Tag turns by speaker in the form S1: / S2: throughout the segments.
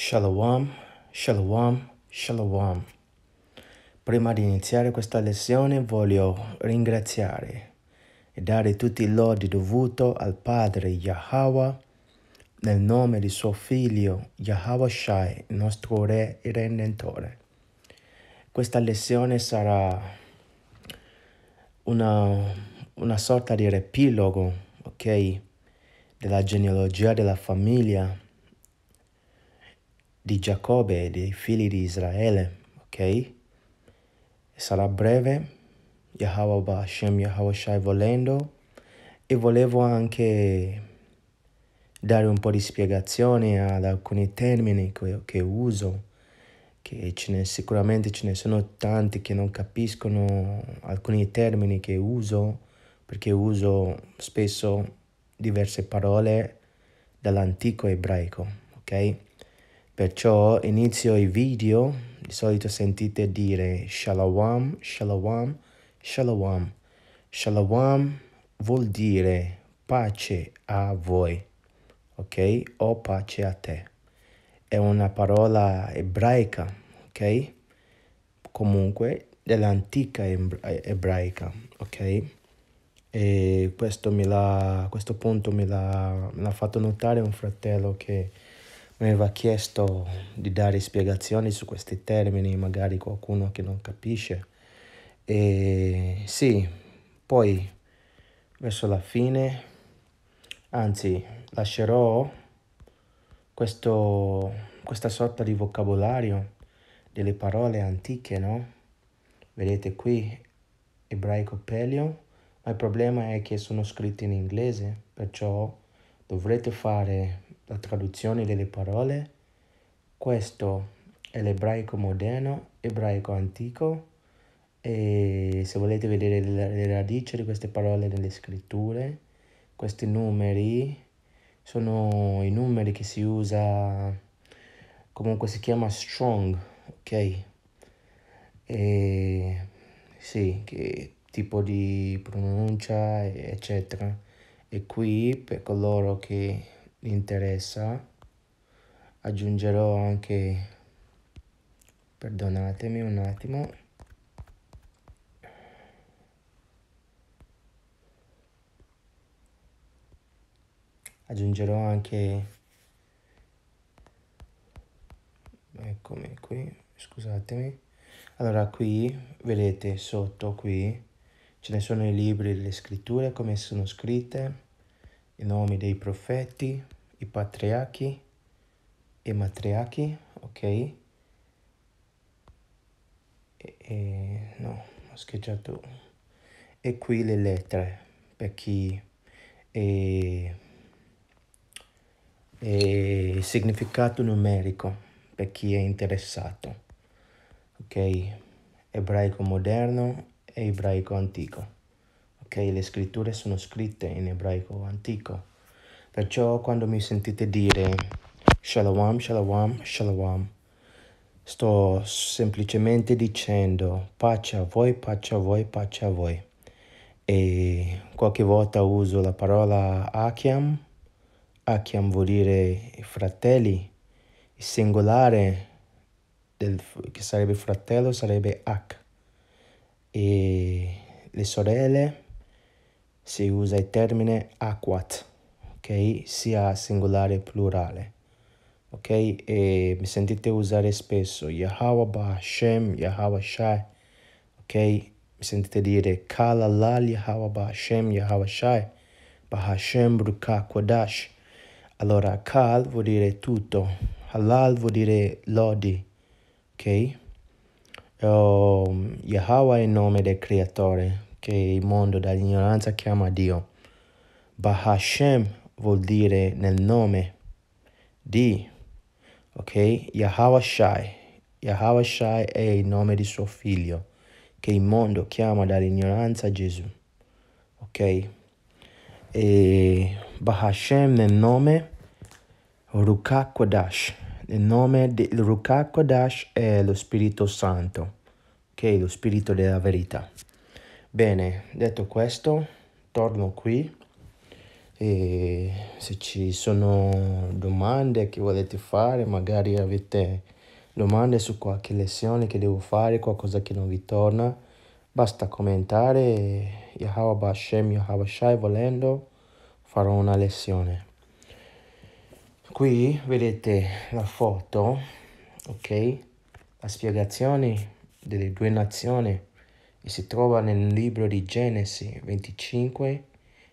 S1: Shalom, shalom, shalom. Prima di iniziare questa lezione voglio ringraziare e dare tutti i lodi dovuto al Padre Yahweh nel nome di suo figlio Yahweh Shai, nostro Re e Redentore. Questa lezione sarà una, una sorta di riepilogo, ok, della genealogia della famiglia di Giacobbe e dei figli di Israele, ok? Sarà breve, Yahweh Bashem, Yahweh Shai volendo, e volevo anche dare un po' di spiegazione ad alcuni termini che, che uso, che ce ne, sicuramente ce ne sono tanti che non capiscono alcuni termini che uso, perché uso spesso diverse parole dall'antico ebraico, ok? Perciò inizio i video, di solito sentite dire Shalom, Shalom, Shalom. Shalom vuol dire pace a voi, ok? O pace a te. È una parola ebraica, ok? Comunque dell'antica ebraica, ok? E questo, mi l'ha, questo punto me l'ha, me l'ha fatto notare un fratello che mi aveva chiesto di dare spiegazioni su questi termini, magari qualcuno che non capisce. E sì, poi verso la fine, anzi lascerò questo, questa sorta di vocabolario delle parole antiche, no? Vedete qui, ebraico pelio, ma il problema è che sono scritti in inglese, perciò dovrete fare la traduzione delle parole. Questo è l'ebraico moderno, ebraico antico e se volete vedere le radici di queste parole nelle scritture, questi numeri sono i numeri che si usa, comunque si chiama strong, ok? E sì, che tipo di pronuncia, eccetera. E qui per coloro che interessa aggiungerò anche perdonatemi un attimo aggiungerò anche eccomi qui scusatemi allora qui vedete sotto qui ce ne sono i libri le scritture come sono scritte i nomi dei profeti, i patriarchi e matriarchi, ok? E, e, no, ho scheggiato. E qui le lettere, per chi... E, e significato numerico per chi è interessato, ok? Ebraico moderno e ebraico antico che le scritture sono scritte in ebraico antico. Perciò quando mi sentite dire Shalom, Shalom, Shalom, sto semplicemente dicendo pace a voi, pace a voi, pace a voi. E qualche volta uso la parola Akiam. Akiam vuol dire fratelli, il singolare del, che sarebbe fratello sarebbe Ak. E le sorelle si usa il termine aquat, ok? Sia singolare e plurale, ok? E mi sentite usare spesso Yahweh Ba'ashem, Yahweh Shai, ok? Mi sentite dire Kalalal Yahweh Ba'ashem, Yahweh Shai, Ba'ashem Bruka Kodash. Allora, Kal vuol dire tutto, Halal vuol dire lodi, ok? Oh, Yahweh è il nome del creatore, che il mondo dall'ignoranza chiama Dio. Bahashem vuol dire nel nome di, ok? Yahawashai. Yahawashai è il nome di suo figlio, che il mondo chiama dall'ignoranza Gesù, ok? E Bahashem nel nome Ruka Kodash. Il nome di Ruka Kodash è lo Spirito Santo, ok? Lo Spirito della verità. Bene, detto questo, torno qui e se ci sono domande che volete fare, magari avete domande su qualche lezione che devo fare, qualcosa che non vi torna, basta commentare Yahweh Hashem Yahweh Shai volendo farò una lezione. Qui vedete la foto, ok? La spiegazione delle due nazioni e si trova nel libro di Genesi 25,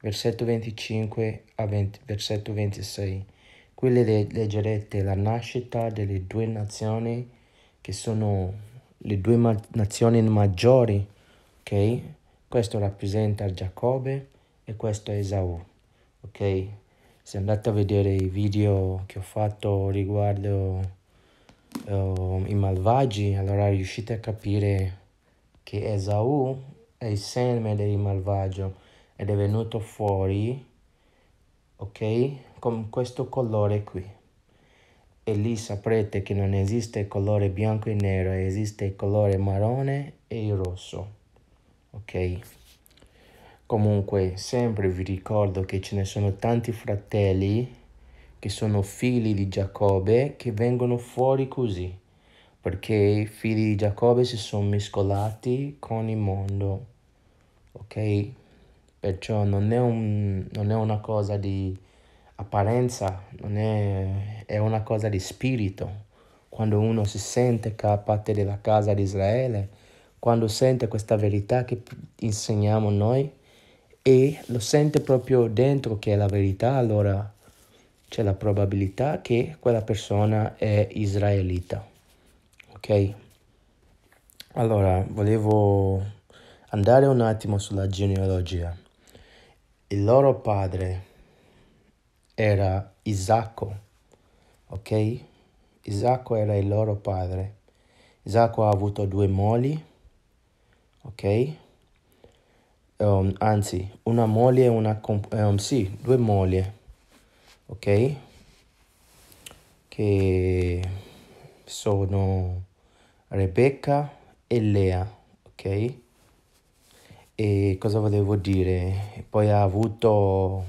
S1: versetto 25 a 20, versetto 26. Qui leggerete la nascita delle due nazioni che sono le due ma nazioni maggiori, ok? Questo rappresenta Giacobbe e questo è Esaù, ok? Se andate a vedere i video che ho fatto riguardo uh, i malvagi, allora riuscite a capire che Esaù è il seme del malvagio ed è venuto fuori, ok, con questo colore qui. E lì saprete che non esiste il colore bianco e nero, esiste il colore marrone e il rosso, ok? Comunque, sempre vi ricordo che ce ne sono tanti fratelli che sono figli di Giacobbe che vengono fuori così perché i figli di Giacobbe si sono mescolati con il mondo, ok? Perciò non è, un, non è una cosa di apparenza, è, è una cosa di spirito. Quando uno si sente che è parte della casa di Israele, quando sente questa verità che insegniamo noi e lo sente proprio dentro che è la verità, allora c'è la probabilità che quella persona è israelita. Ok, allora volevo andare un attimo sulla genealogia. Il loro padre era Isacco, ok? Isacco era il loro padre. Isacco ha avuto due mogli, ok? Um, anzi, una moglie e una... Um, sì, due mogli, ok? Che sono Rebecca e Lea, ok? E cosa volevo dire? poi ha avuto,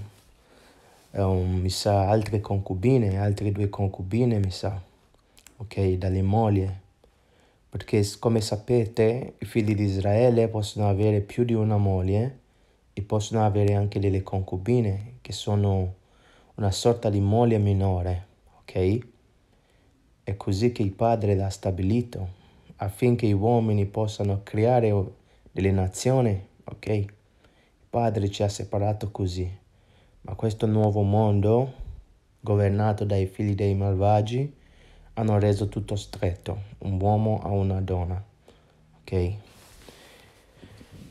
S1: um, mi sa, altre concubine, altre due concubine, mi sa, ok? Dalle mogli. Perché come sapete i figli di Israele possono avere più di una moglie e possono avere anche delle concubine che sono una sorta di moglie minore, ok? È così che il padre l'ha stabilito affinché gli uomini possano creare delle nazioni, ok? Il Padre ci ha separato così, ma questo nuovo mondo, governato dai figli dei malvagi, hanno reso tutto stretto, un uomo a una donna, ok? E,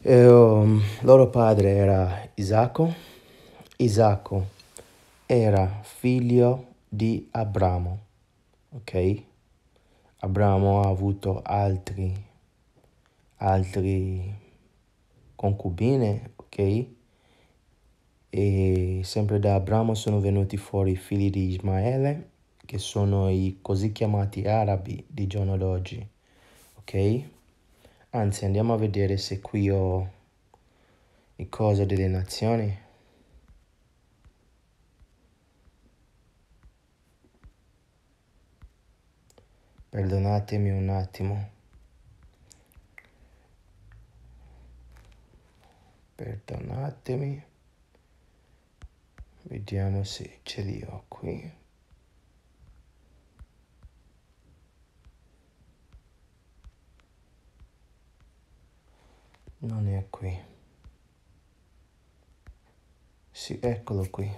S1: eh, um, loro padre era Isacco, Isacco era figlio di Abramo, ok? Abramo ha avuto altri, altri concubine, ok? E sempre da Abramo sono venuti fuori i figli di Ismaele, che sono i così chiamati arabi di giorno d'oggi, ok? Anzi, andiamo a vedere se qui ho le coso delle nazioni. Perdonatemi un attimo. Perdonatemi. Vediamo se ce li ho qui. non è qui sì eccolo qui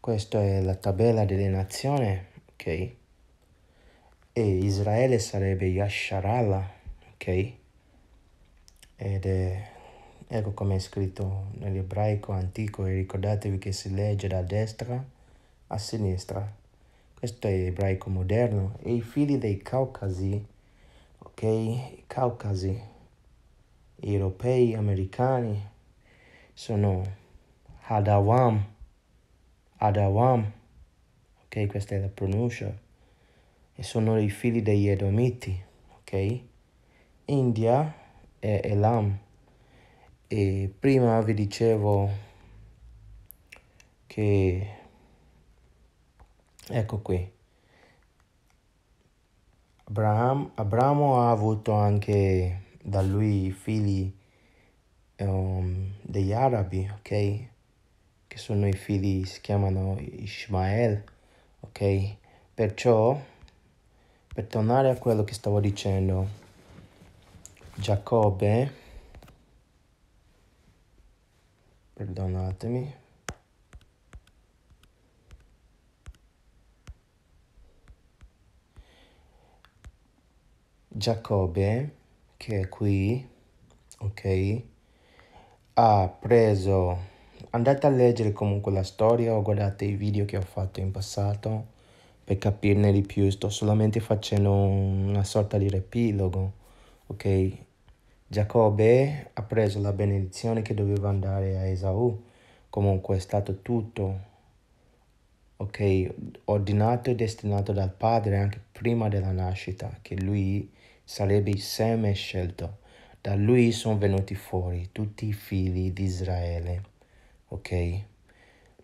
S1: questa è la tabella delle nazioni ok e Israele sarebbe Yasharala, ok? Ed è, ecco come è scritto nell'ebraico antico e ricordatevi che si legge da destra a sinistra. Questo è ebraico moderno e i figli dei Caucasi, ok? I Caucasi, europei, americani, sono Hadawam, Adawam, ok? Questa è la pronuncia e sono i figli degli Edomiti, ok? India e Elam. E prima vi dicevo che ecco qui. Abraham, Abramo ha avuto anche da lui i figli um, degli arabi, ok? Che sono i figli, si chiamano Ishmael, ok? Perciò per tornare a quello che stavo dicendo, Giacobbe, perdonatemi, Giacobbe, che è qui, ok, ha preso, andate a leggere comunque la storia o guardate i video che ho fatto in passato per capirne di più, sto solamente facendo una sorta di riepilogo, ok? Giacobbe ha preso la benedizione che doveva andare a Esau, comunque è stato tutto, ok, ordinato e destinato dal padre anche prima della nascita, che lui sarebbe il seme scelto. Da lui sono venuti fuori tutti i figli di Israele, ok?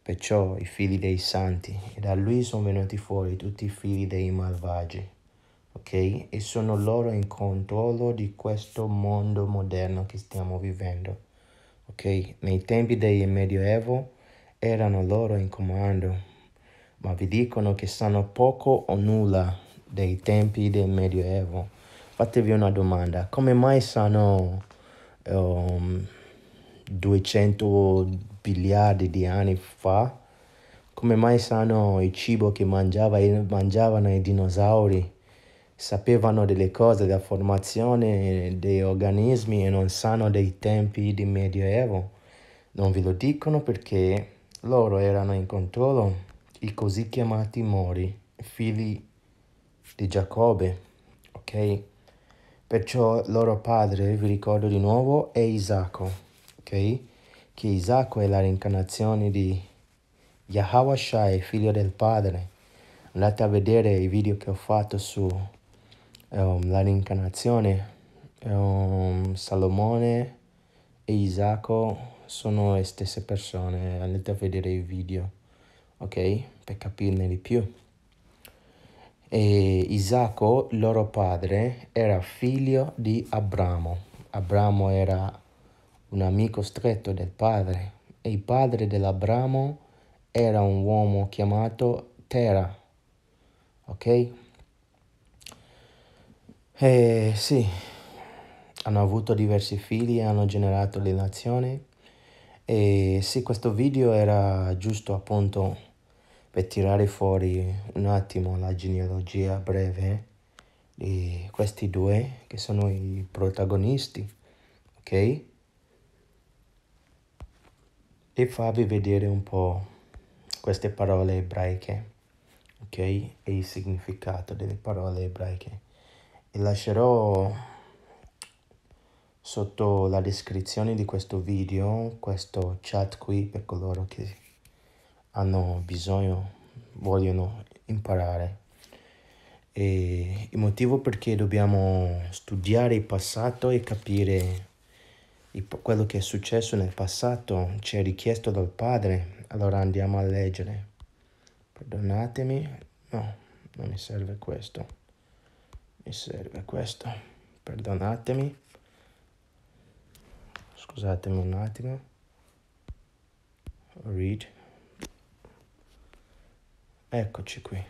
S1: Perciò i figli dei santi, e da lui sono venuti fuori tutti i figli dei malvagi, ok? E sono loro in controllo di questo mondo moderno che stiamo vivendo, ok? Nei tempi del Medioevo erano loro in comando, ma vi dicono che sanno poco o nulla dei tempi del Medioevo. Fatevi una domanda, come mai sanno um, ehm, 200 miliardi di anni fa, come mai sanno il cibo che mangiava, mangiavano i dinosauri? Sapevano delle cose della formazione dei organismi e non sanno dei tempi di medioevo. Non ve lo dicono perché loro erano in controllo, i così chiamati Mori, figli di Giacobbe, ok? Perciò loro padre, vi ricordo di nuovo, è Isacco, ok? che Isacco è la reincarnazione di Yahweh Shai, figlio del Padre. Andate a vedere i video che ho fatto su um, la reincarnazione. Um, Salomone e Isacco sono le stesse persone. Andate a vedere i video, ok? Per capirne di più. E Isacco, loro padre, era figlio di Abramo. Abramo era un amico stretto del padre, e il padre dell'Abramo era un uomo chiamato Tera. Ok? E sì, hanno avuto diversi figli, e hanno generato nazioni. E sì, questo video era giusto appunto per tirare fuori un attimo la genealogia breve di questi due che sono i protagonisti, ok? e farvi vedere un po' queste parole ebraiche, ok? E il significato delle parole ebraiche. E lascerò sotto la descrizione di questo video questo chat qui per coloro che hanno bisogno, vogliono imparare. E il motivo perché dobbiamo studiare il passato e capire quello che è successo nel passato ci è richiesto dal Padre, allora andiamo a leggere. Perdonatemi, no, non mi serve questo, mi serve questo, perdonatemi, scusatemi un attimo, read, eccoci qui.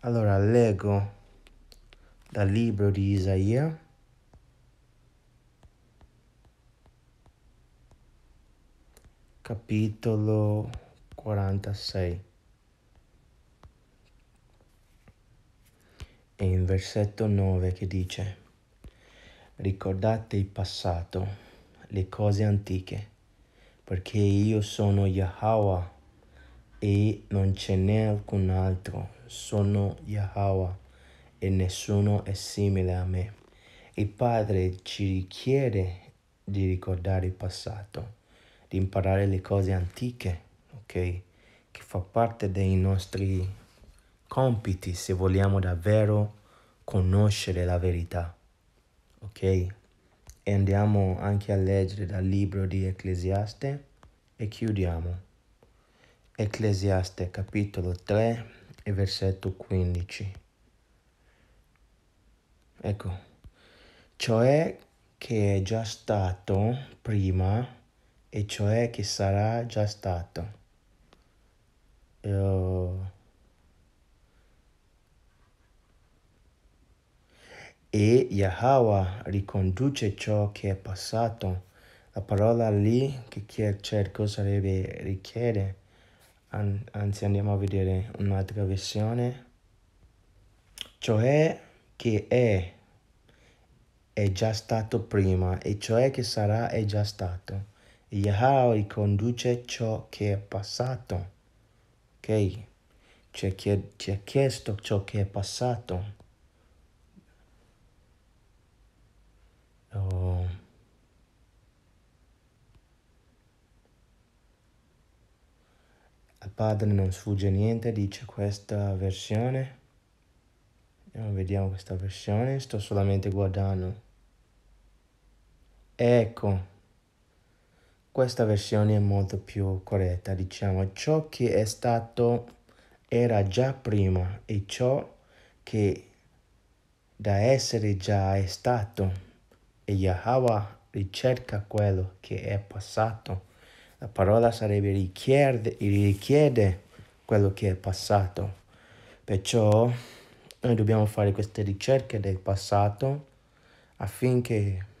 S1: Allora leggo dal libro di Isaia capitolo 46. E in versetto 9 che dice, ricordate il passato, le cose antiche, perché io sono Yahweh e non ce n'è alcun altro, sono Yahweh e nessuno è simile a me. Il Padre ci richiede di ricordare il passato di imparare le cose antiche, ok? Che fa parte dei nostri compiti se vogliamo davvero conoscere la verità, ok? E andiamo anche a leggere dal libro di Ecclesiaste e chiudiamo. Ecclesiaste capitolo 3 e versetto 15. Ecco, cioè che è già stato prima e cioè che sarà già stato. Io... Eh, e Yahweh riconduce ciò che è passato. La parola lì che cerco cioè sarebbe richiede. An anzi andiamo a vedere un'altra versione. Cioè che è, è già stato prima e cioè che sarà è già stato. Yahweh riconduce ciò che è passato. Ok? Ci ha, chied- ha chiesto ciò che è passato. Oh. Al padre non sfugge niente, dice questa versione. Andiamo, vediamo questa versione, sto solamente guardando. Ecco questa versione è molto più corretta, diciamo ciò che è stato era già prima e ciò che da essere già è stato e Yahweh ricerca quello che è passato. La parola sarebbe richiede, richiede quello che è passato. Perciò noi dobbiamo fare queste ricerche del passato affinché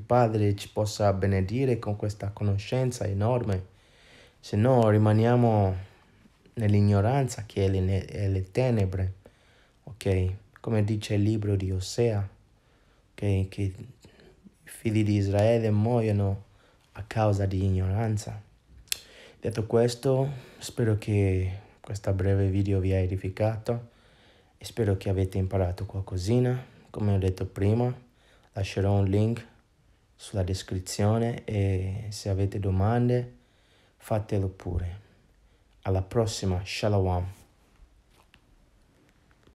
S1: il Padre ci possa benedire con questa conoscenza enorme, se no rimaniamo nell'ignoranza che è le, è le tenebre, ok? Come dice il libro di Osea, okay? che i figli di Israele muoiono a causa di ignoranza. Detto questo, spero che questo breve video vi abbia edificato e spero che avete imparato qualcosina. Come ho detto prima, lascerò un link sulla descrizione e se avete domande fatelo pure. Alla prossima, Shalom.